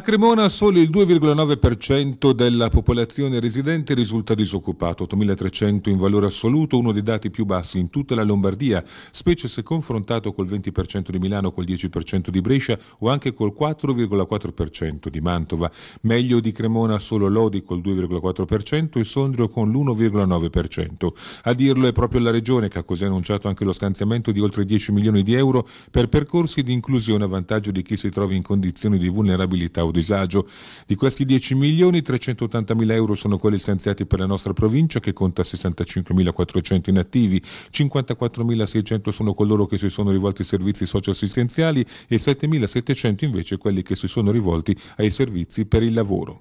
A Cremona solo il 2,9% della popolazione residente risulta disoccupato, 8.300 in valore assoluto, uno dei dati più bassi in tutta la Lombardia, specie se confrontato col 20% di Milano, col 10% di Brescia o anche col 4,4% di Mantova. Meglio di Cremona solo Lodi col 2,4% e Sondrio con l'1,9%. A dirlo è proprio la Regione che ha così annunciato anche lo stanziamento di oltre 10 milioni di euro per percorsi di inclusione a vantaggio di chi si trovi in condizioni di vulnerabilità o o disagio. Di questi 10 milioni 380 mila euro sono quelli stanziati per la nostra provincia che conta 65.400 inattivi, 54.600 sono coloro che si sono rivolti ai servizi socioassistenziali e 7.700 invece quelli che si sono rivolti ai servizi per il lavoro.